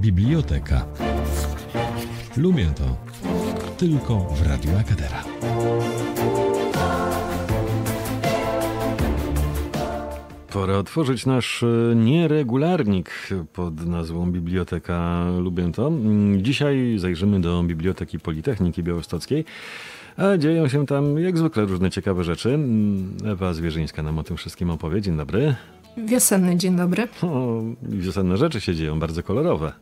Biblioteka. Lubię to. Tylko w Radiu Akadera. Pora otworzyć nasz e, nieregularnik pod nazwą Biblioteka Lubię to. Dzisiaj zajrzymy do Biblioteki Politechniki Białostockiej. A dzieją się tam jak zwykle różne ciekawe rzeczy. Ewa Zwierzyńska nam o tym wszystkim opowie. Dzień dobry. Wiosenny dzień dobry. O, wiosenne rzeczy się dzieją, bardzo kolorowe.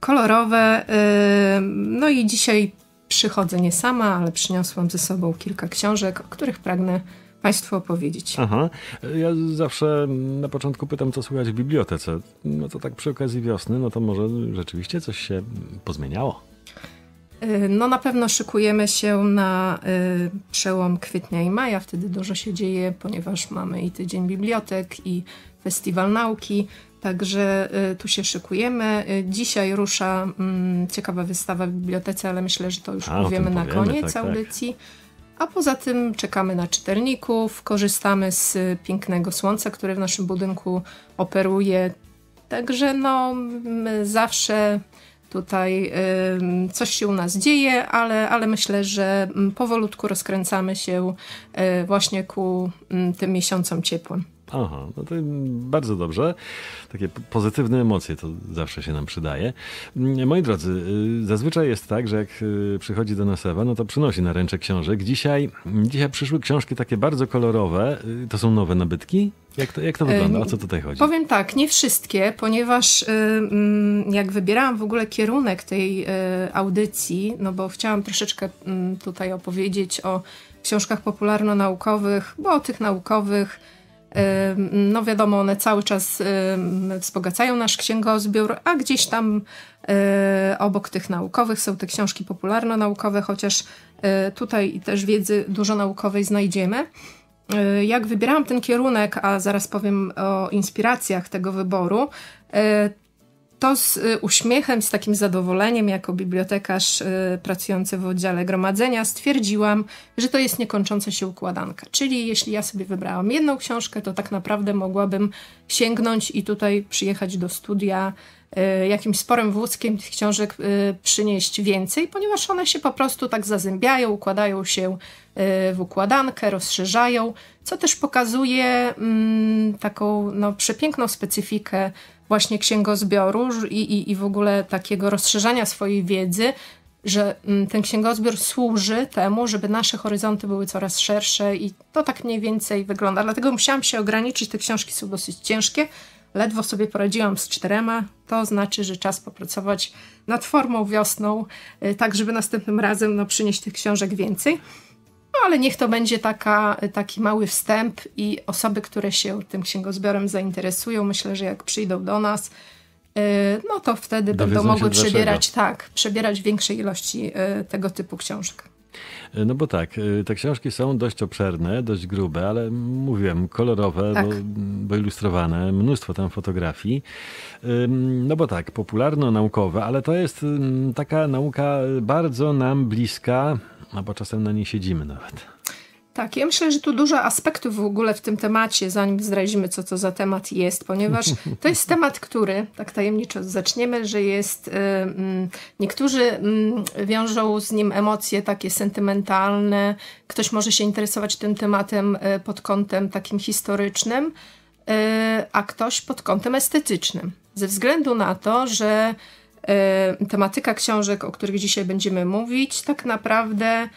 Kolorowe. Yy, no i dzisiaj przychodzę nie sama, ale przyniosłam ze sobą kilka książek, o których pragnę Państwu opowiedzieć. Aha. Ja zawsze na początku pytam, co słychać w bibliotece. No to tak przy okazji wiosny, no to może rzeczywiście coś się pozmieniało. Y, no na pewno szykujemy się na y, przełom kwietnia i maja, wtedy dużo się dzieje, ponieważ mamy i tydzień bibliotek i festiwal nauki, także y, tu się szykujemy. Dzisiaj rusza mm, ciekawa wystawa w bibliotece, ale myślę, że to już A, powiemy na powiemy, koniec tak, tak, audycji. A poza tym czekamy na czytelników, korzystamy z pięknego słońca, które w naszym budynku operuje. Także no, zawsze Tutaj coś się u nas dzieje, ale, ale myślę, że mm, powolutku rozkręcamy się e, właśnie ku mm, tym miesiącom ciepłym. Aha, no to bardzo dobrze. Takie pozytywne emocje to zawsze się nam przydaje. Mm, moi drodzy, y, zazwyczaj jest tak, że jak y, przychodzi do nas Ewa, no to przynosi na ręce książek. Dzisiaj, dzisiaj przyszły książki takie bardzo kolorowe. Y, to są nowe nabytki? Jak to, jak to wygląda? O co tutaj chodzi? Powiem tak, nie wszystkie, ponieważ mm, jak wybierałam w ogóle kierunek tej audycji, no bo chciałam troszeczkę mm, tutaj opowiedzieć o książkach popularno-naukowych, bo o tych naukowych no wiadomo, one cały czas wzbogacają nasz księgozbiór, a gdzieś tam e, obok tych naukowych są te książki popularno-naukowe, chociaż e, tutaj też wiedzy dużo naukowej znajdziemy. E, jak wybierałam ten kierunek, a zaraz powiem o inspiracjach tego wyboru, to z y, uśmiechem, z takim zadowoleniem, jako bibliotekarz y, pracujący w oddziale gromadzenia, stwierdziłam, że to jest niekończąca się układanka. Czyli jeśli ja sobie wybrałam jedną książkę, to tak naprawdę mogłabym sięgnąć i tutaj przyjechać do studia y, jakimś sporym wózkiem tych książek przynieść więcej, ponieważ one się po prostu tak zazębiają, układają się w układankę, rozszerzają, co też pokazuje mm, taką no, przepiękną specyfikę właśnie księgozbioru i, i, i w ogóle takiego rozszerzania swojej wiedzy, że mm, ten księgozbiór służy temu, żeby nasze horyzonty były coraz szersze i to tak mniej więcej wygląda. Dlatego musiałam się ograniczyć, te książki są dosyć ciężkie. Ledwo sobie poradziłam z czterema, to znaczy, że czas popracować nad formą wiosną, y, tak żeby następnym razem no, przynieść tych książek więcej ale niech to będzie taka, taki mały wstęp i osoby, które się tym księgozbiorem zainteresują, myślę, że jak przyjdą do nas, y, no to wtedy Dowiedzą będą mogły przebierać, tak, przebierać większe ilości y, tego typu książek. E, no bo tak, e, te książki są dość obszerne, dość grube, ale mówiłem, kolorowe, tak. bo, mm, bo, ilustrowane, mnóstwo tam fotografii. No bo tak, popularno-naukowe, ale to jest mm, taka nauka bardzo nam bliska, a bo czasem na niej siedzimy nawet. Tak, ja myślę, że tu dużo aspektów w ogóle w tym temacie, zanim zdradzimy, co to za temat jest, ponieważ to jest temat, który, tak tajemniczo zaczniemy, że jest, y, mm, niektórzy mm, wiążą z nim emocje takie sentymentalne, ktoś może się interesować tym tematem y, pod kątem takim historycznym, y, a ktoś pod kątem estetycznym. Ze względu na to, że tematyka książek, o których dzisiaj będziemy mówić, tak naprawdę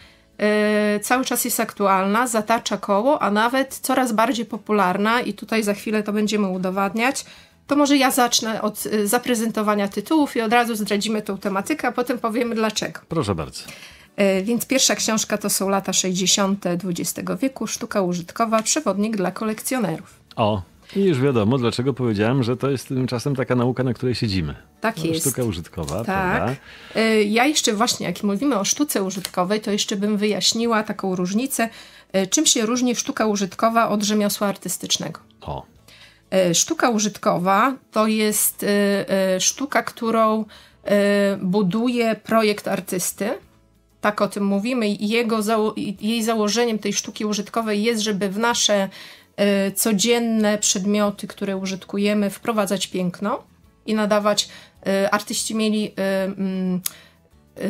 E, cały czas jest aktualna, zatacza koło, a nawet coraz bardziej popularna, i tutaj za chwilę to będziemy udowadniać. To może ja zacznę od e, zaprezentowania tytułów i od razu zdradzimy tą tematykę, a potem powiemy dlaczego. Proszę bardzo. E, więc pierwsza książka to są lata 60. XX wieku, sztuka użytkowa, przewodnik dla kolekcjonerów. O, i już wiadomo, dlaczego powiedziałem, że to jest tymczasem taka nauka, na której siedzimy. Tak jest. Sztuka użytkowa, tak. prawda? E, ja jeszcze właśnie, jak mówimy o sztuce użytkowej, to jeszcze bym wyjaśniła taką różnicę, e, czym się różni sztuka użytkowa od rzemiosła artystycznego. O. E, sztuka użytkowa to jest sztuka, którą buduje projekt artysty. Tak o tym mówimy. Jego, jej założeniem tej sztuki użytkowej jest, żeby w nasze Y, codzienne przedmioty, które użytkujemy, wprowadzać piękno i nadawać. Y, artyści mieli y, mm,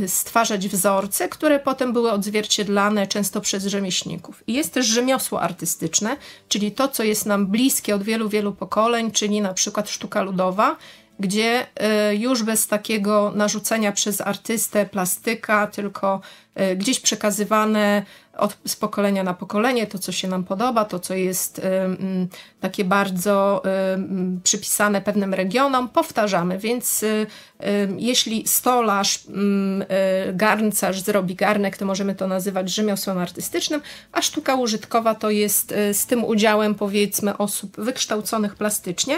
stwarzać wzorce, które potem były odzwierciedlane często przez rzemieślników. I jest też rzemiosło artystyczne, czyli to, co jest nam bliskie od wielu, wielu pokoleń, czyli na przykład sztuka ludowa, gdzie już bez takiego narzucenia przez artystę plastyka, tylko gdzieś przekazywane od, z pokolenia na pokolenie, to co się nam podoba, to co jest y, mm, takie bardzo y, mm, przypisane pewnym regionom, powtarzamy. Więc y, jeśli stolarz, mm, garncarz zrobi garnek, to możemy to nazywać rzemiosłem artystycznym, a sztuka użytkowa to jest z tym udziałem powiedzmy osób wykształconych plastycznie.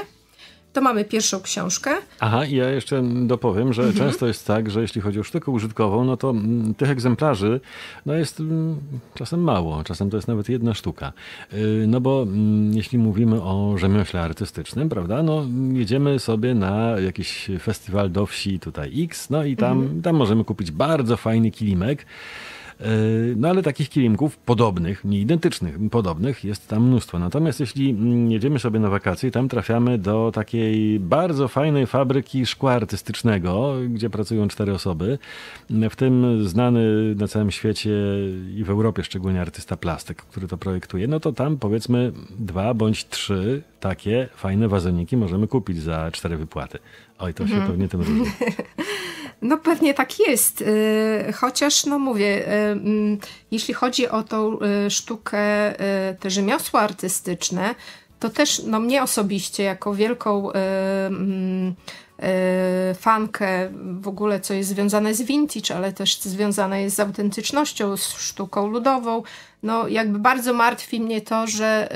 To mamy pierwszą książkę. Aha, i ja jeszcze dopowiem, że mhm. często jest tak, że jeśli chodzi o sztukę użytkową, no to mm, tych egzemplarzy no jest mm, czasem mało, czasem to jest nawet jedna sztuka. Y, no bo mm, jeśli mówimy o rzemiośle artystycznym, prawda, no jedziemy sobie na jakiś festiwal do wsi tutaj X, no i tam, mhm. tam możemy kupić bardzo fajny kilimek, E, no ale takich kilimków podobnych, nie identycznych, podobnych jest tam mnóstwo. Natomiast jeśli mm, jedziemy sobie na wakacje, tam trafiamy do takiej bardzo fajnej fabryki szkła artystycznego, gdzie pracują cztery osoby, w tym znany na całym świecie i w Europie szczególnie artysta plastyk, który to projektuje, no to tam powiedzmy dwa bądź trzy takie fajne wazoniki możemy kupić za cztery wypłaty. Oj, to się mm. pewnie tym różni. No pewnie tak jest, y, chociaż no mówię, y, mm, jeśli chodzi o tą y, sztukę, te rzemiosła artystyczne, to też no mnie osobiście jako wielką mm, fankę w ogóle, co jest związane z vintage, ale też związane jest z autentycznością, z sztuką ludową. No jakby bardzo martwi mnie to, że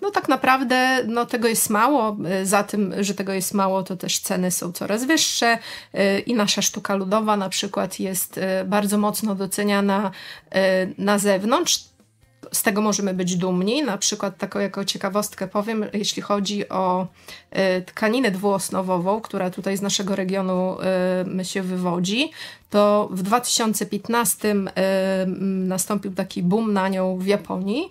no tak naprawdę no, tego jest mało. Y, za tym, że tego jest mało, to też ceny są coraz wyższe y, i nasza sztuka ludowa na przykład jest y, bardzo mocno doceniana na zewnątrz. Z tego możemy być dumni. Na przykład taką jako ciekawostkę powiem, jeśli chodzi o tkaninę dwuosnowową, która tutaj z naszego regionu się wywodzi, to w 2015 nastąpił taki boom na nią w Japonii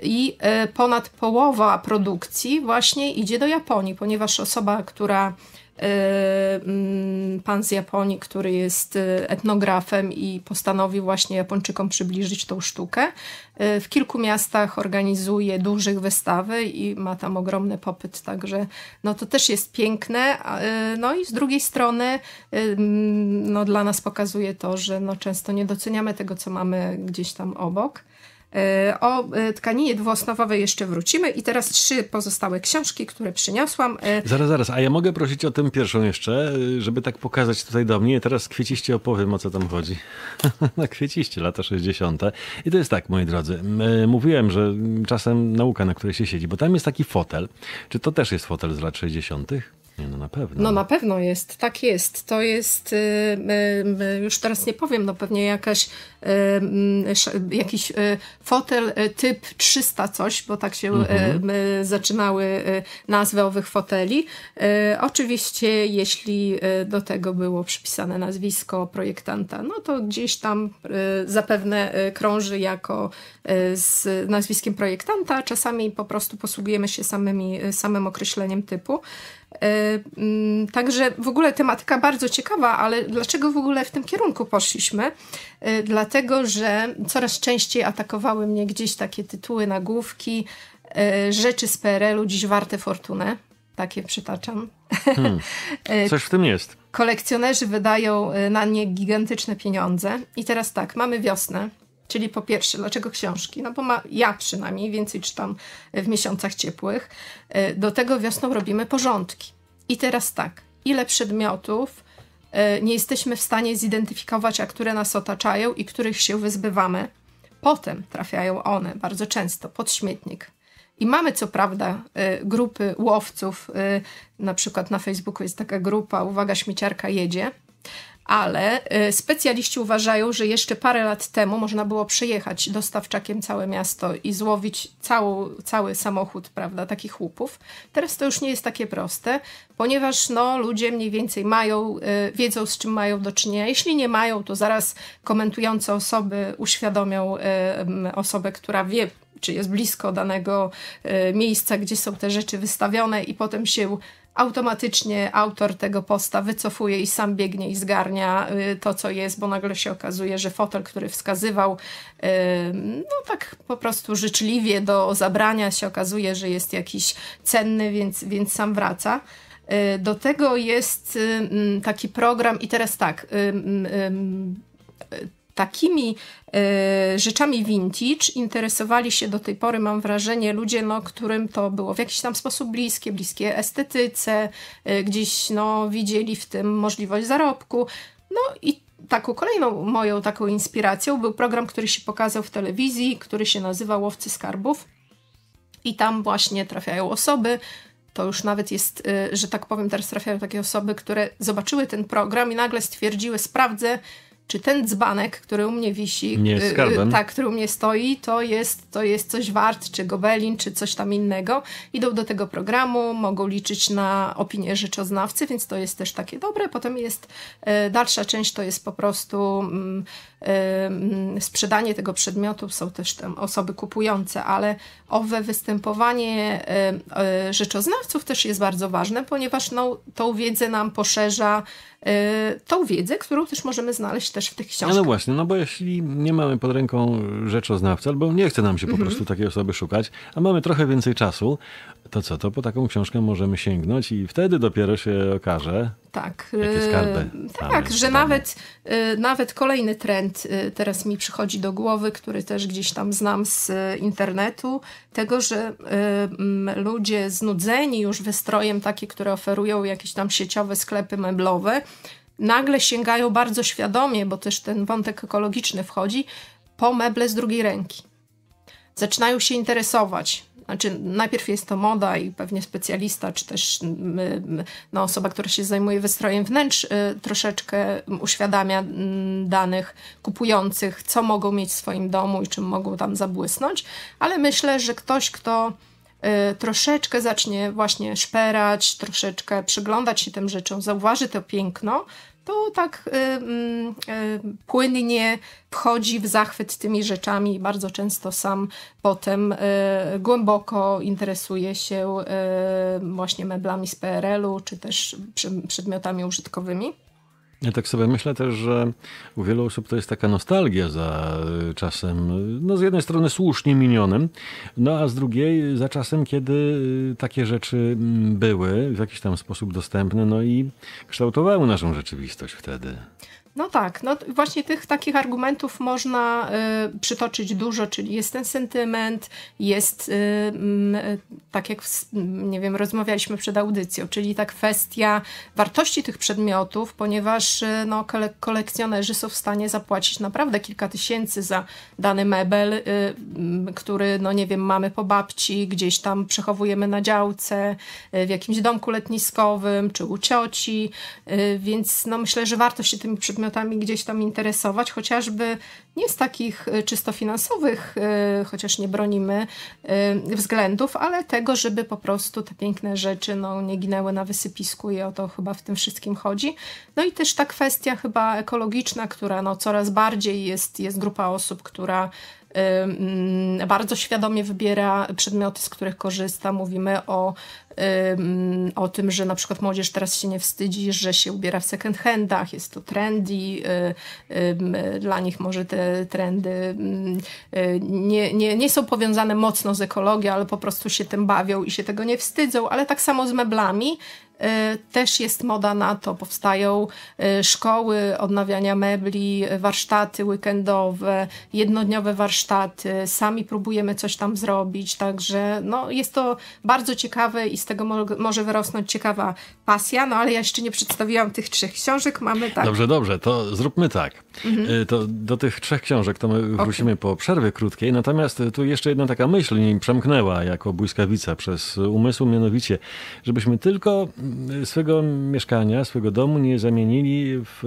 i e, ponad połowa produkcji właśnie idzie do Japonii, ponieważ osoba, która e, mm, pan z Japonii, który jest e, etnografem i postanowił właśnie Japończykom przybliżyć tą sztukę. W kilku miastach organizuje dużych wystawy i ma tam ogromny popyt, także no to też jest piękne. No i z drugiej strony mm, no dla nas pokazuje to, że no często nie doceniamy tego, co mamy gdzieś tam obok. E, o e, tkaninie dwuosnowowej jeszcze wrócimy i teraz trzy pozostałe książki, które przyniosłam. E, zaraz, zaraz, a ja mogę prosić o tę pierwszą jeszcze, żeby tak pokazać tutaj do mnie. Teraz kwieciście opowiem, o co tam chodzi. Na kwieciście, lata 60. I to jest tak, moi drodzy. Mówiłem, że czasem nauka, na której się siedzi, bo tam jest taki fotel. Czy to też jest fotel z lat 60.? Nie, no na pewno. No na pewno jest, tak jest. To jest, y, y, y, już teraz nie powiem, no pewnie jakaś, mm, jakiś fotel typ 300 coś, bo tak się mhm. zaczynały nazwy owych foteli. Oczywiście jeśli do tego było przypisane nazwisko projektanta, no to gdzieś tam zapewne krąży jako z nazwiskiem projektanta, czasami po prostu posługujemy się samymi, samym określeniem typu. E, mm, także w ogóle tematyka bardzo ciekawa, ale dlaczego w ogóle w tym kierunku poszliśmy? E, dlatego, że coraz częściej atakowały mnie gdzieś takie tytuły, nagłówki, e, rzeczy z PRL-u dziś warte fortunę. Takie przytaczam. Hmm. Coś w tym jest. Kolekcjonerzy wydają na nie gigantyczne pieniądze. I teraz tak, mamy wiosnę, Czyli po pierwsze, dlaczego książki? No bo ma, ja przynajmniej więcej czytam w miesiącach ciepłych. E, do tego wiosną robimy porządki. I teraz tak, ile przedmiotów e, nie jesteśmy w stanie zidentyfikować, a które nas otaczają i których się wyzbywamy. Potem trafiają one bardzo często pod śmietnik. I mamy co prawda e, grupy łowców, na przykład na Facebooku jest taka grupa Uwaga, śmieciarka jedzie, ale y, specjaliści uważają, że jeszcze parę lat temu można było przejechać dostawczakiem całe miasto i złowić cały cały samochód, prawda, takich łupów. Teraz to już nie jest takie proste, ponieważ no, ludzie mniej więcej mają, y, wiedzą z czym mają do czynienia. Jeśli nie mają, to zaraz komentujące osoby uświadomią y, mm, osobę, która wie, czy jest blisko danego miejsca, gdzie są te rzeczy wystawione i potem się automatycznie autor tego posta wycofuje i sam biegnie i zgarnia y, to, co jest, bo nagle się okazuje, że fotel, który wskazywał, y, no tak po prostu życzliwie do zabrania, się okazuje, że jest jakiś cenny, więc, więc sam wraca. Y, do tego jest taki program, i teraz tak takimi y, rzeczami vintage interesowali się do tej pory, mam wrażenie, ludzie, no, którym to było w jakiś tam sposób bliskie, bliskie estetyce, y, gdzieś no, widzieli w tym możliwość zarobku. No i taką kolejną moją taką inspiracją był program, który się pokazał w telewizji, który się nazywa Łowcy Skarbów. I tam właśnie trafiają osoby, to już nawet jest, e, że tak powiem, teraz trafiają takie osoby, które zobaczyły ten program i nagle stwierdziły, sprawdzę, czy ten dzbanek, który u mnie wisi, nie y, y, tak, który u mnie stoi, to jest, to jest coś wart, czy gobelin, czy coś tam innego. Idą do tego programu, mogą liczyć na opinię rzeczoznawcy, więc to jest też takie dobre. Potem jest y, dalsza część, to jest po prostu mm, mm, sprzedanie tego przedmiotu. Są też tam osoby kupujące, ale owe występowanie y, y, rzeczoznawców też jest bardzo ważne, ponieważ no, tą wiedzę nam poszerza, tą wiedzę, którą też możemy znaleźć też w tych no książkach. No, właśnie, no bo jeśli nie mamy pod ręką rzeczoznawcy, albo nie chce nam się po mm -hmm. prostu takiej osoby szukać, a mamy trochę więcej czasu, to co, to po taką książkę możemy sięgnąć i wtedy dopiero się okaże, tak. Y, tak, mamy, że nawet, y, nawet kolejny trend y, teraz mi przychodzi do głowy, który też gdzieś tam znam z internetu, tego, że ludzie znudzeni już wystrojem, takie, które oferują jakieś tam sieciowe sklepy meblowe, nagle sięgają bardzo świadomie, bo też ten wątek ekologiczny wchodzi, po meble z drugiej ręki. Zaczynają się interesować. Znaczy, najpierw jest to moda i pewnie specjalista, czy też no, osoba, która się zajmuje wystrojem wnętrz, y, troszeczkę uświadamia danych kupujących, co mogą mieć w swoim domu i czym mogą tam zabłysnąć. Ale myślę, że ktoś, kto Y, troszeczkę zacznie właśnie szperać, troszeczkę przyglądać się tym rzeczom, zauważy to piękno, to tak y, mm, y, płynnie wchodzi w zachwyt tymi rzeczami i bardzo często sam potem głęboko interesuje się właśnie meblami z PRL-u czy też przedmiotami użytkowymi. Ja tak sobie myślę też, że u wielu osób to jest taka nostalgia za y, czasem, no z jednej strony słusznie minionym, no a z drugiej za czasem, kiedy y, takie rzeczy mm, były w jakiś tam sposób dostępne, no i kształtowały naszą rzeczywistość wtedy. No tak, no właśnie tych takich argumentów można y, przytoczyć dużo, czyli jest ten sentyment, jest y, y, tak jak, w, nie wiem, rozmawialiśmy przed audycją, czyli ta kwestia wartości tych przedmiotów, ponieważ y, no, kolekcjonerzy są w stanie zapłacić naprawdę kilka tysięcy za dany mebel, y, który, no nie wiem, mamy po babci, gdzieś tam przechowujemy na działce, y, w jakimś domku letniskowym, czy u cioci, więc no myślę, że warto się tymi przedmiotami podmiotami gdzieś tam interesować, chociażby nie z takich e, czysto finansowych, e, chociaż nie bronimy e, względów, ale tego, żeby po prostu te piękne rzeczy no, nie ginęły na wysypisku i o to chyba w tym wszystkim chodzi. No i też ta kwestia chyba ekologiczna, która no, coraz bardziej jest, jest grupa osób, która bardzo świadomie wybiera przedmioty, z których korzysta. Mówimy o o tym, że na przykład młodzież teraz się nie wstydzi, że się ubiera w second handach, jest to trendy, y, dla nich może te trendy y, nie, nie, nie są powiązane mocno z ekologią, ale po prostu się tym bawią i się tego nie wstydzą, ale tak samo z meblami, y, też jest moda na to. Powstają szkoły odnawiania mebli, warsztaty weekendowe, jednodniowe warsztaty. Sami próbujemy coś tam zrobić, także no, jest to bardzo ciekawe i z tego mo może wyrosnąć ciekawa pasja, no ale ja jeszcze nie przedstawiłam tych trzech książek, mamy tak. Dobrze, dobrze, to zróbmy tak. Mhm. Y, to do tych trzech książek to my wrócimy okay. po przerwie krótkiej, natomiast tu jeszcze jedna taka myśl mi przemknęła jako błyskawica przez umysł, mianowicie, żebyśmy tylko mm, swego mieszkania, swego domu nie zamienili w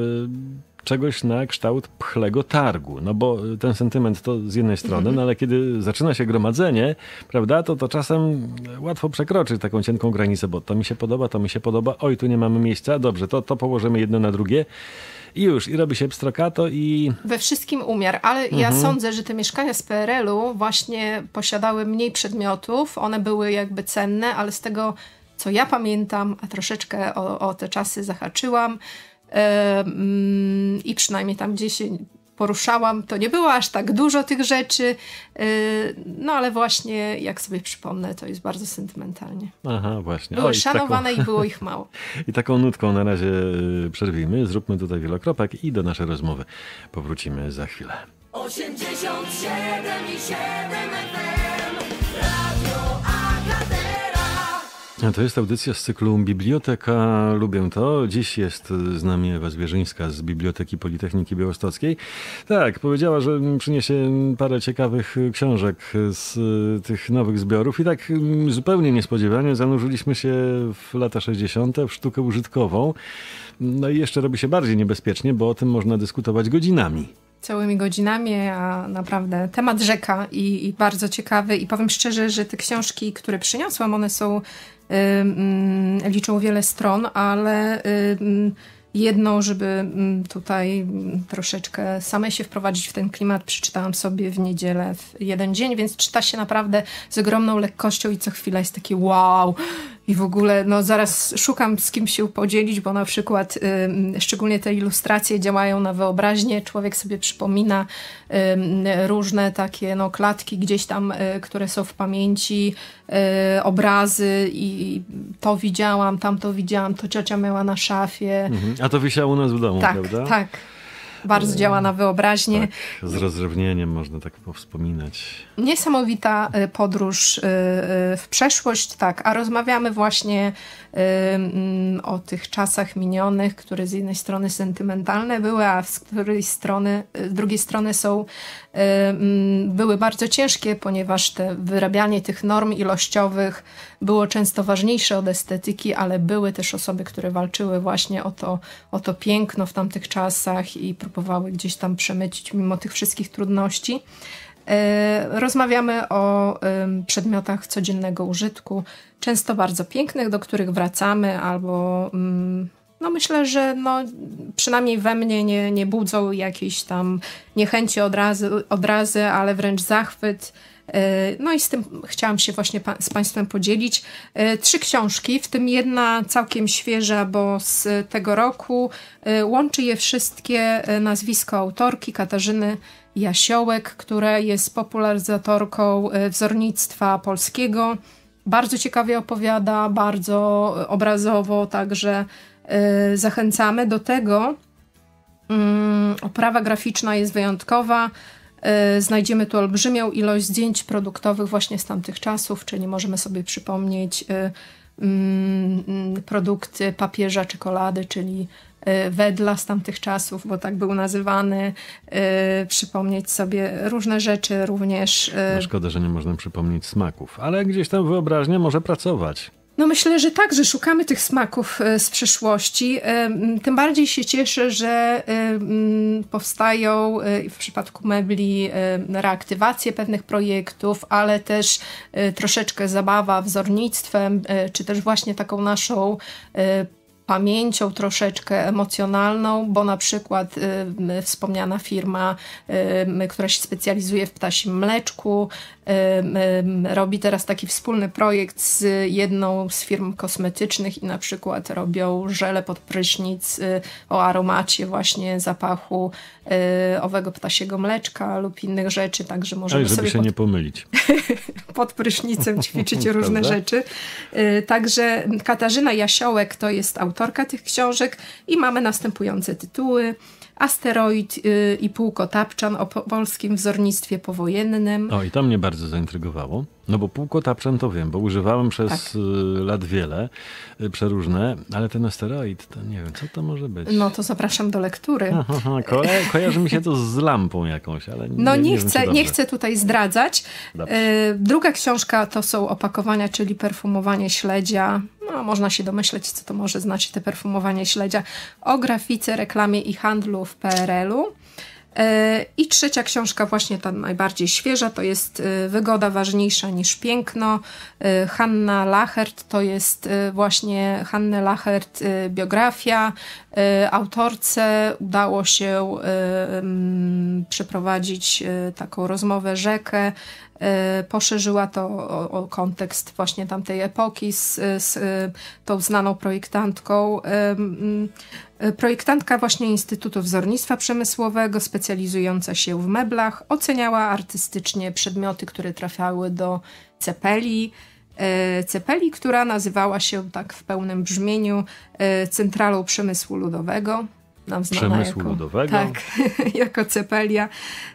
czegoś na kształt pchlego targu. No bo ten sentyment to z jednej strony, mhm. no ale kiedy zaczyna się gromadzenie, prawda, to to czasem łatwo przekroczyć taką cienką granicę, bo to mi się podoba, to mi się podoba, oj, tu nie mamy miejsca, dobrze, to, to położymy jedno na drugie. I już, i robi się pstrokato i... We wszystkim umiar, ale mhm. ja sądzę, że te mieszkania z PRL-u właśnie posiadały mniej przedmiotów, one były jakby cenne, ale z tego, co ja pamiętam, a troszeczkę o, o te czasy zahaczyłam, E, mm, i przynajmniej tam, gdzie się poruszałam, to nie było aż tak dużo tych rzeczy, e, no ale właśnie, jak sobie przypomnę, to jest bardzo sentymentalnie. Aha, właśnie. Były o, i szanowane taką... i było ich mało. I taką nutką na razie e, przerwijmy, zróbmy tutaj wielokropek i do naszej rozmowy powrócimy za chwilę. 87 i 7 To jest audycja z cyklu Biblioteka Lubię To. Dziś jest z nami Ewa Zwierzyńska z Biblioteki Politechniki Białostockiej. Tak, powiedziała, że przyniesie parę ciekawych książek z tych nowych zbiorów i tak mm, zupełnie niespodziewanie zanurzyliśmy się w lata 60. w sztukę użytkową. No i jeszcze robi się bardziej niebezpiecznie, bo o tym można dyskutować godzinami całymi godzinami, a naprawdę temat rzeka i, i, bardzo ciekawy. I powiem szczerze, że te książki, które przyniosłam, one są Mm, liczą wiele stron, ale jedną, żeby tutaj troszeczkę same się wprowadzić w ten klimat, przeczytałam sobie w niedzielę w jeden dzień, więc czyta się naprawdę z ogromną lekkością i co chwila jest taki wow, i w ogóle no, zaraz szukam z kim się podzielić, bo na przykład y, szczególnie te ilustracje działają na wyobraźnię, człowiek sobie przypomina y, różne takie no, klatki gdzieś tam, y, które są w pamięci, y, obrazy i to widziałam, tam to widziałam, to ciocia miała na szafie. Mhm. A to wisiało u nas w domu, tak, prawda? Tak, tak. Bardzo e, działa na wyobraźnię. Tak, z rozrewnieniem można tak powspominać. Niesamowita e, podróż e, w przeszłość, tak. A rozmawiamy właśnie mm, o tych czasach minionych, które z jednej strony sentymentalne były, a z, której strony, z drugiej strony są były bardzo ciężkie, ponieważ te wyrabianie tych norm ilościowych było często ważniejsze od estetyki, ale były też osoby, które walczyły właśnie o to, o to piękno w tamtych czasach i próbowały gdzieś tam przemycić mimo tych wszystkich trudności. E, rozmawiamy o przedmiotach codziennego użytku, często bardzo pięknych, do których wracamy albo mm, no myślę, że no, przynajmniej we mnie nie, nie budzą jakiejś tam niechęci od razu, od razu ale wręcz zachwyt. Y, no i z tym chciałam się właśnie pa z Państwem podzielić. Y, trzy książki, w tym jedna całkiem świeża, bo z tego roku y, łączy je wszystkie nazwisko autorki Katarzyny Jasiołek, która jest popularyzatorką wzornictwa polskiego. Bardzo ciekawie opowiada, bardzo obrazowo, także Y, zachęcamy do tego. Mm, oprawa graficzna jest wyjątkowa. Y, znajdziemy tu olbrzymią ilość zdjęć produktowych właśnie z tamtych czasów, czyli możemy sobie przypomnieć y, mm, mm, produkty papieża czekolady, czyli wedla z tamtych czasów, bo tak był nazywany, przypomnieć sobie różne rzeczy również. No szkoda, że nie można przypomnieć smaków, ale gdzieś tam wyobraźnia może pracować. No myślę, że tak, że szukamy tych smaków e, z przeszłości. E, tym bardziej się cieszę, że e, powstają w przypadku mebli reaktywacje pewnych projektów, ale też troszeczkę zabawa wzornictwem, czy też właśnie taką naszą pamięcią troszeczkę emocjonalną, bo na przykład y, wspomniana firma, y, która się specjalizuje w ptasim mleczku, y, robi teraz taki wspólny projekt z jedną z firm kosmetycznych i na przykład robią żele pod prysznic y, o aromacie właśnie zapachu y, owego ptasiego mleczka lub innych rzeczy, także możemy tak, żeby sobie się pod... nie pomylić. pod prysznicem ćwiczyć różne rzeczy. Y, także Katarzyna Jasiołek to jest autor autorka tych książek i mamy następujące tytuły. Asteroid y, i Półko Tapczan o polskim wzornictwie powojennym. O, i to mnie bardzo zaintrygowało. No bo Półko Tapczan to wiem, bo używałem przez tak. Y, lat wiele, y, przeróżne, ale ten asteroid, to nie wiem, co to może być? No to zapraszam do lektury. aha, ko kojarzy mi się to z lampą jakąś, ale nie No nie, nie, chcę, nie chcę tutaj zdradzać. Dobrze. Druga książka to są opakowania, czyli perfumowanie śledzia no, można się domyśleć, co to może znaczyć te perfumowanie śledzia o grafice, reklamie i handlu w PRL-u. E, I trzecia książka, właśnie ta najbardziej świeża, to jest e, Wygoda ważniejsza niż piękno. E, Hanna Lachert to jest właśnie Hanny Lachert biografia. Autorce udało się przeprowadzić taką rozmowę rzekę. Poszerzyła to o, o kontekst właśnie tamtej epoki z, z tą znaną projektantką E, projektantka właśnie Instytutu Wzornictwa Przemysłowego, specjalizująca się w meblach, oceniała artystycznie przedmioty, które trafiały do Cepeli. E, Cepeli, która nazywała się tak w pełnym brzmieniu e, Centralą Przemysłu Ludowego nam znana Przemysłu jako, ludowego. Tak, jako Cepelia.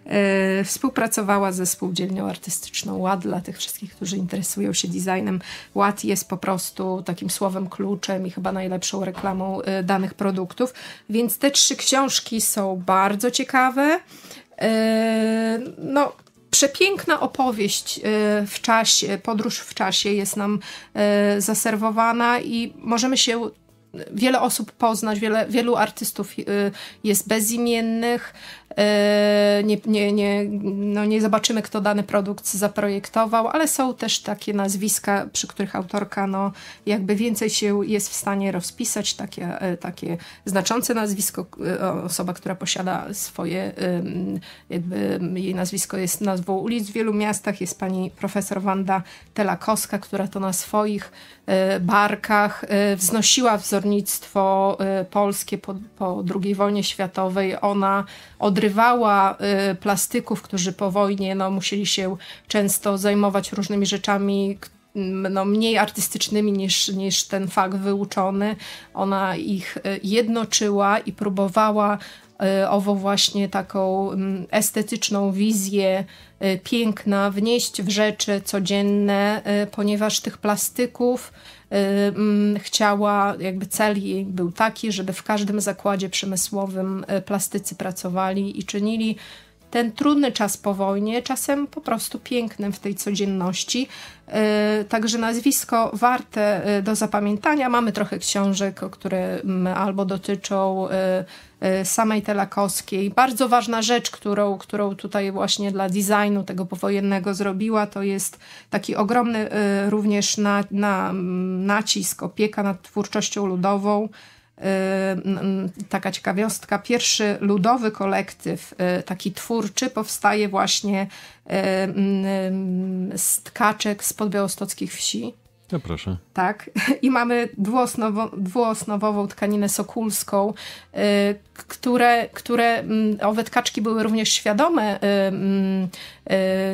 E, współpracowała ze spółdzielnią artystyczną Ład. Dla tych wszystkich, którzy interesują się designem, Ład jest po prostu takim słowem kluczem i chyba najlepszą reklamą e, danych produktów. Więc te trzy książki są bardzo ciekawe. E, no, przepiękna opowieść e, w czasie, podróż w czasie jest nam e, zaserwowana i możemy się wiele osób poznać, wiele, wielu artystów y, jest bezimiennych, y, nie, nie, nie, no nie zobaczymy, kto dany produkt zaprojektował, ale są też takie nazwiska, przy których autorka no, jakby więcej się jest w stanie rozpisać, takie, y, takie znaczące nazwisko, osoba, która posiada swoje, jakby jej nazwisko jest nazwą ulic w wielu miastach, jest pani profesor Wanda Telakowska, która to na swoich E, barkach, e, wznosiła wzornictwo e, polskie po, po II wojnie światowej. Ona odrywała plastyków, którzy po wojnie no, musieli się często zajmować różnymi rzeczami, no, mniej artystycznymi niż, niż ten fakt wyuczony. Ona ich jednoczyła i próbowała E, owo właśnie taką mm, estetyczną wizję e, piękna wnieść w rzeczy codzienne, e, ponieważ tych plastyków mm, chciała, jakby cel jej był taki, żeby w każdym zakładzie przemysłowym plastycy pracowali i czynili ten trudny czas po wojnie, czasem po prostu pięknym w tej codzienności. E, także nazwisko warte e, do zapamiętania. Mamy trochę książek, które mm, albo dotyczą e, samej Telakowskiej. Bardzo ważna rzecz, którą, którą tutaj właśnie dla designu tego powojennego zrobiła, to jest taki ogromny również na, na, mm, nacisk, opieka nad twórczością ludową. Yy, taka ciekawostka, pierwszy ludowy kolektyw, yy, taki twórczy, powstaje właśnie yy, z tkaczek z białostockich wsi. Ja proszę. Tak. I mamy dwuosnowo, dwuosnowową tkaninę sokulską, które, które mm, owe tkaczki były również świadome mm,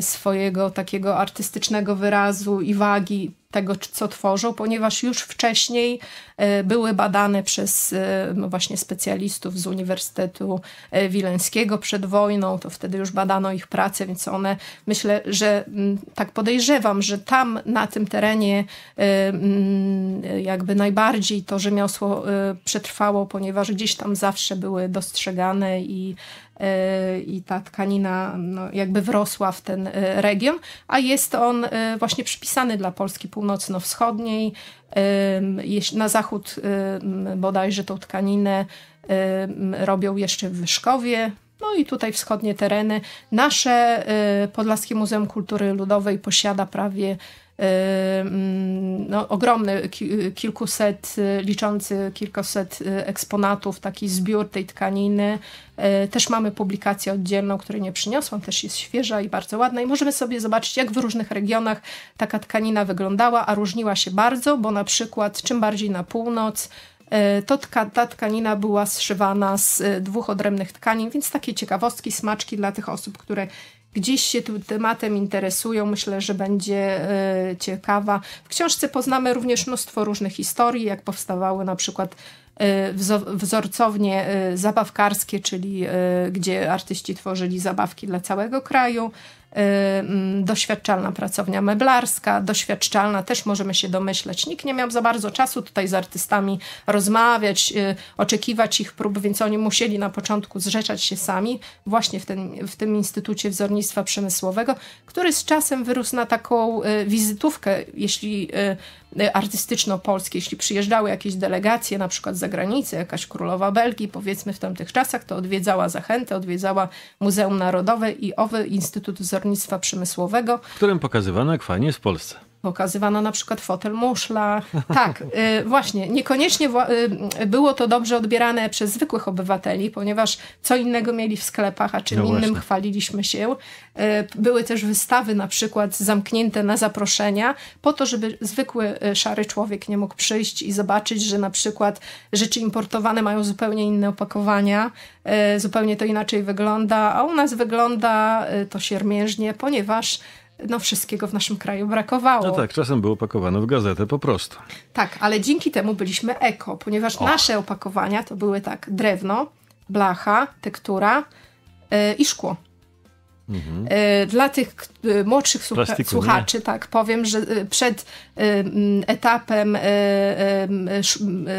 swojego takiego artystycznego wyrazu i wagi tego, co tworzą, ponieważ już wcześniej e, były badane przez e, no właśnie specjalistów z Uniwersytetu e, Wileńskiego przed wojną, to wtedy już badano ich pracę, więc one myślę, że mm, tak podejrzewam, że tam na tym terenie mm, jakby najbardziej to rzemiosło przetrwało, ponieważ gdzieś tam zawsze były dostrzegane i i ta tkanina no, jakby wrosła w ten e, region, a jest on e, właśnie przypisany dla Polski północno-wschodniej. E, na zachód bodajże tą tkaninę robią jeszcze w Wyszkowie, no i tutaj wschodnie tereny. Nasze Podlaskie Muzeum Kultury Ludowej posiada prawie no, ogromny, kilkuset, y, liczący kilkuset y, eksponatów, taki zbiór tej tkaniny. Y, też mamy publikację oddzielną, której nie przyniosłam, też jest świeża i bardzo ładna i możemy sobie zobaczyć, jak w różnych regionach taka tkanina wyglądała, a różniła się bardzo, bo na przykład czym bardziej na północ, to tka, ta tkanina była zszywana z dwóch odrębnych tkanin, więc takie ciekawostki, smaczki dla tych osób, które gdzieś się tym tematem interesują, myślę, że będzie e, ciekawa. W książce poznamy również mnóstwo różnych historii, jak powstawały na przykład e, wzorcownie e, zabawkarskie, czyli gdzie artyści tworzyli zabawki dla całego kraju, Y, mm, doświadczalna pracownia meblarska, doświadczalna, też możemy się domyśleć. Nikt nie miał za bardzo czasu tutaj z artystami rozmawiać, y, oczekiwać ich prób, więc oni musieli na początku zrzeczać się sami właśnie w tym, w tym Instytucie Wzornictwa Przemysłowego, który z czasem wyrósł na taką y, wizytówkę, jeśli Y, artystyczno-polskie, jeśli przyjeżdżały jakieś delegacje, na przykład z zagranicy, jakaś królowa Belgii, powiedzmy w tamtych czasach, to odwiedzała Zachętę, odwiedzała Muzeum Narodowe i owy Instytut Wzornictwa Przemysłowego. W którym pokazywano akwarium w Polsce pokazywano na przykład fotel muszla. Tak, y, właśnie, niekoniecznie y, było to dobrze odbierane przez zwykłych obywateli, ponieważ co innego mieli w sklepach, a czym no innym chwaliliśmy się. Y, były też wystawy na przykład zamknięte na zaproszenia, po to, żeby zwykły szary człowiek nie mógł przyjść i zobaczyć, że na przykład rzeczy importowane mają zupełnie inne opakowania, zupełnie to inaczej wygląda, a u nas wygląda to siermiężnie, ponieważ no wszystkiego w naszym kraju brakowało. No tak, czasem było pakowane w gazetę po prostu. Tak, ale dzięki temu byliśmy eko, ponieważ nasze opakowania to były tak drewno, blacha, tektura yy, i szkło. Mhm. Y, dla tych y, młodszych Plastiku, słuchaczy, nie? tak, powiem, że y, przed etapem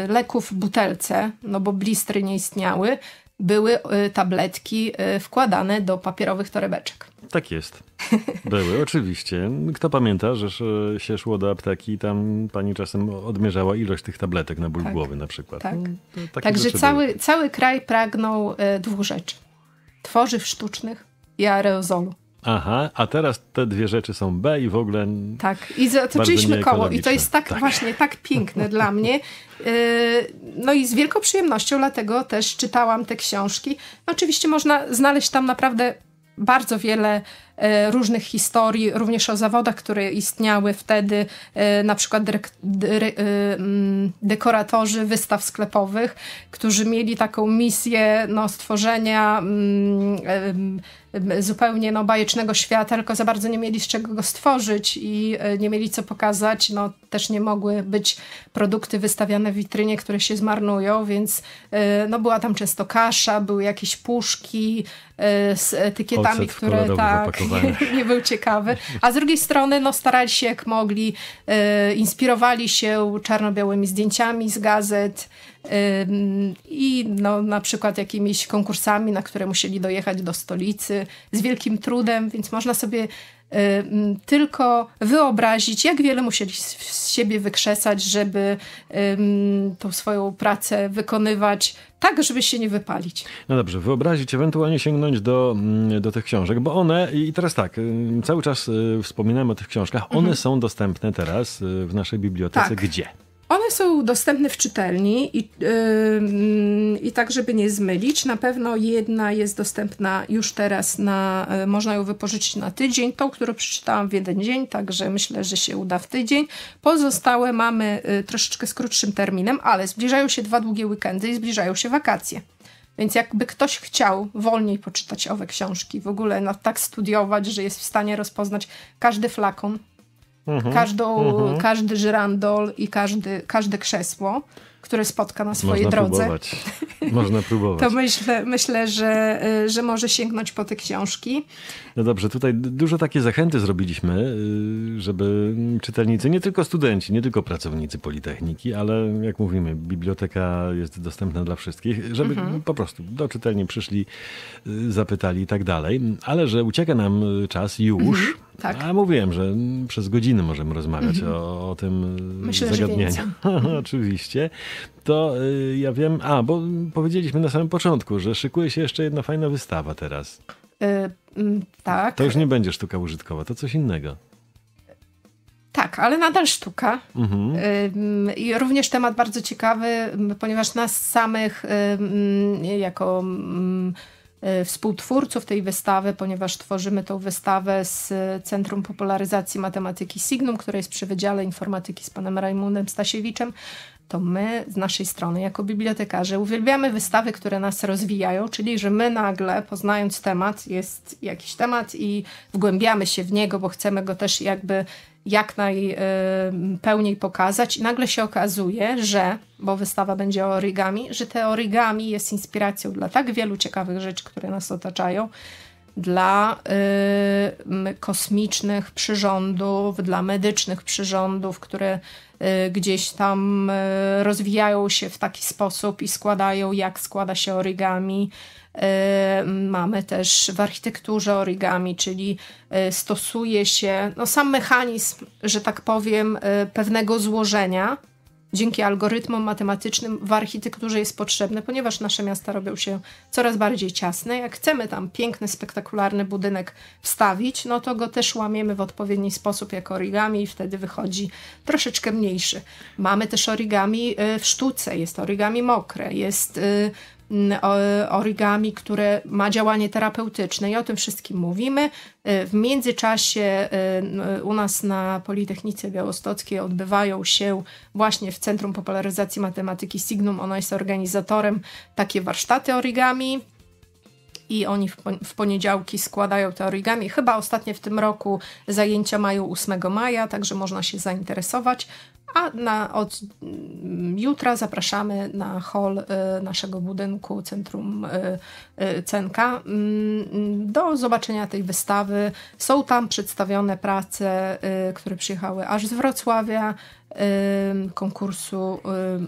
leków w butelce, no bo blistry nie istniały, były y, tabletki y, wkładane do papierowych torebeczek. Tak jest. Były, oczywiście. Kto pamięta, że się szło do apteki i tam pani czasem odmierzała ilość tych tabletek na ból tak, głowy na przykład. Tak. No, Także cały, cały kraj pragnął y, dwóch rzeczy. Tworzyw sztucznych i aerozolu. Aha, a teraz te dwie rzeczy są B i w ogóle. Tak, i zatoczyliśmy koło. I to jest tak, tak. właśnie tak piękne dla mnie. E, no i z wielką przyjemnością, dlatego też czytałam te książki. Oczywiście można znaleźć tam naprawdę bardzo wiele E, różnych historii, również o zawodach, które istniały wtedy, e, na przykład e, mm, dekoratorzy wystaw sklepowych, którzy mieli taką misję no, stworzenia mm, zupełnie no, bajecznego świata, tylko za bardzo nie mieli z czego go stworzyć i nie mieli co pokazać. No, też nie mogły być produkty wystawiane w witrynie, które się zmarnują, więc no, była tam często kasza, były jakieś puszki z etykietami, które tak, nie, nie, był ciekawy. A z drugiej strony no, starali się jak mogli, e, inspirowali się czarno-białymi zdjęciami z gazet e, i no, na przykład jakimiś konkursami, na które musieli dojechać do stolicy z wielkim trudem, więc można sobie Y, tylko wyobrazić, jak wiele musieli z siebie wykrzesać, żeby tą swoją pracę wykonywać tak, żeby się nie wypalić. No dobrze, wyobrazić, ewentualnie sięgnąć do, mm, do tych książek, bo one, i teraz tak, cały czas y, wspominałem o tych książkach, one mhm. są dostępne teraz y, w naszej bibliotece. Tak. Gdzie? One są dostępne w czytelni i, yy, i tak, żeby nie zmylić, na pewno jedna jest dostępna już teraz, na, yy, można ją wypożyczyć na tydzień. Tą, którą przeczytałam w jeden dzień, także myślę, że się uda w tydzień. Pozostałe mamy yy, troszeczkę z krótszym terminem, ale zbliżają się dwa długie weekendy i zbliżają się wakacje. Więc jakby ktoś chciał wolniej poczytać owe książki, w ogóle na, tak studiować, że jest w stanie rozpoznać każdy flakon, Mhm. mhm. Każdy żyrandol i każdy, każde krzesło, które spotka na swojej Można drodze. Próbować. Można próbować. to myślę, myślę że, y, że może sięgnąć po te książki. No dobrze, tutaj dużo takie zachęty zrobiliśmy, y, żeby czytelnicy, nie tylko studenci, nie tylko pracownicy Politechniki, ale jak mówimy, biblioteka jest dostępna dla wszystkich, żeby mhm. po prostu do czytelni przyszli, y, zapytali i tak dalej. Ale że ucieka nam czas już. Mhm. Tak. A mówiłem, że przez godzinę możemy rozmawiać mhm. o, o, tym y, Myślę, zagadnieniu. Mhm. Oczywiście. To y, ja wiem, a bo powiedzieliśmy na samym początku, że szykuje się jeszcze jedna fajna wystawa teraz. y, mm, tak. To już nie będzie sztuka użytkowa, to coś innego. Tak, ale nadal sztuka. Mhm. Y, mm, I również temat bardzo ciekawy, ponieważ nas samych y, mm, jako E, współtwórców tej wystawy, ponieważ tworzymy tą wystawę z Centrum Popularyzacji Matematyki Signum, które jest przy Wydziale Informatyki z panem Rajmundem Stasiewiczem, to my z naszej strony, jako bibliotekarze, uwielbiamy wystawy, które nas rozwijają, czyli że my nagle, poznając temat, jest jakiś temat i wgłębiamy się w niego, bo chcemy go też jakby jak najpełniej y, pokazać, i nagle się okazuje, że, bo wystawa będzie o origami, że te origami jest inspiracją dla tak wielu ciekawych rzeczy, które nas otaczają dla y, kosmicznych przyrządów, dla medycznych przyrządów, które Y, gdzieś tam y, rozwijają się w taki sposób i składają, jak składa się origami. Y, mamy też w architekturze origami, czyli stosuje się no, sam mechanizm, że tak powiem, pewnego złożenia dzięki algorytmom matematycznym w architekturze jest potrzebne, ponieważ nasze miasta robią się coraz bardziej ciasne. Jak chcemy tam piękny, spektakularny budynek wstawić, no to go też łamiemy w odpowiedni sposób jak origami i wtedy wychodzi troszeczkę mniejszy. Mamy też origami y, w sztuce, jest origami mokre, jest y, Mm, origami, które ma działanie terapeutyczne i o tym wszystkim mówimy. E, w międzyczasie e, u nas na Politechnice Białostockiej odbywają się właśnie w Centrum Popularyzacji Matematyki Signum. Ona jest organizatorem takie warsztaty origami i oni w poniedziałki składają te origami. Chyba ostatnie w tym roku zajęcia mają 8 maja, także można się zainteresować. A na, od mm, jutra zapraszamy na hol y, naszego budynku Centrum y, y, Cenka mm, Do zobaczenia tej wystawy. Są tam przedstawione prace, które przyjechały aż z Wrocławia, konkursu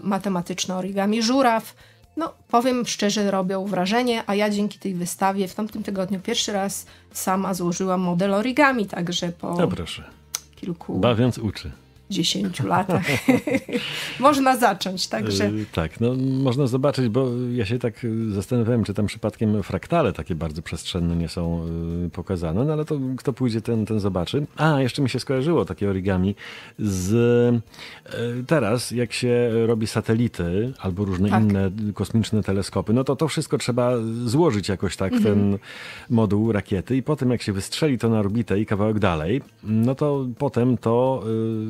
matematyczno origami żuraw. No, powiem szczerze, robią wrażenie, a ja dzięki tej wystawie w tamtym tygodniu pierwszy raz sama złożyłam model origami, także po no kilku... Bawiąc uczy. 10 latach można zacząć, także... Y, tak, no można zobaczyć, bo ja się tak zastanawiałem, czy tam przypadkiem fraktale takie bardzo przestrzenne nie są y, pokazane, no ale to kto pójdzie, ten, ten zobaczy. A, jeszcze mi się skojarzyło takie origami z y, teraz, jak się robi satelity albo różne tak. inne kosmiczne teleskopy, no to to wszystko trzeba złożyć jakoś tak, ten mhm. moduł rakiety i potem jak się wystrzeli to na orbitę i kawałek dalej, no to potem to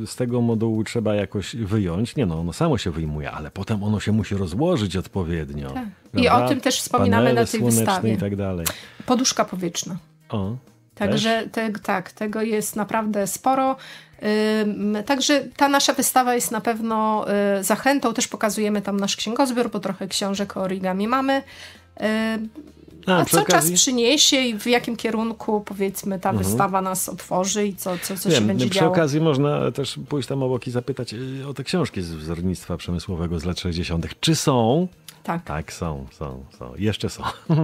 z tego tego modułu trzeba jakoś wyjąć. Nie no, ono samo się wyjmuje, ale potem ono się musi rozłożyć odpowiednio. Tak. I o tym też wspominamy Panele na tej wystawie. I tak dalej. Poduszka powietrzna. O, Także te, tak, tego jest naprawdę sporo. także ta nasza wystawa jest na pewno y, zachętą. Też pokazujemy tam nasz księgozbiór, bo trochę książek o origami mamy. A, A co okazji... czas przyniesie i w jakim kierunku powiedzmy ta mhm. wystawa nas otworzy i co, co, co Wiem, się będzie przy działo. Przy okazji można też pójść tam obok i zapytać e, o te książki z wzornictwa przemysłowego z lat 60. Czy są? Tak. Tak, są, są, są. Jeszcze są. Yy,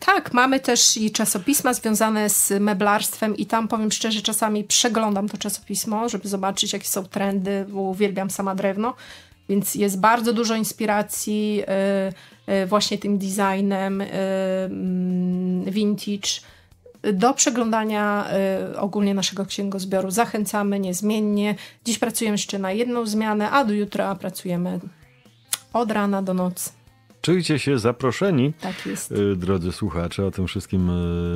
tak, mamy też i czasopisma związane z meblarstwem i tam powiem szczerze, czasami przeglądam to czasopismo, żeby zobaczyć, jakie są trendy, bo uwielbiam sama drewno. Więc jest bardzo dużo inspiracji y, y, właśnie tym designem y, mm, vintage. Do przeglądania ogólnie naszego księgozbioru zachęcamy niezmiennie. Dziś pracujemy jeszcze na jedną zmianę, a do jutra pracujemy od rana do nocy. Czujcie się zaproszeni. Tak jest. Drodzy słuchacze, o tym wszystkim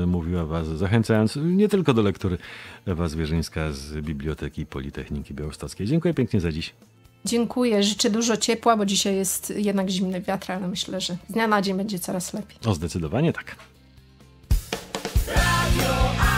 mówiła Was, zachęcając nie tylko do lektury Ewa Zwierzyńska z Biblioteki Politechniki Białostockiej. Dziękuję pięknie za dziś. Dziękuję, życzę dużo ciepła, bo dzisiaj jest jednak zimny wiatr, ale myślę, że z dnia na dzień będzie coraz lepiej. O, zdecydowanie tak. Radio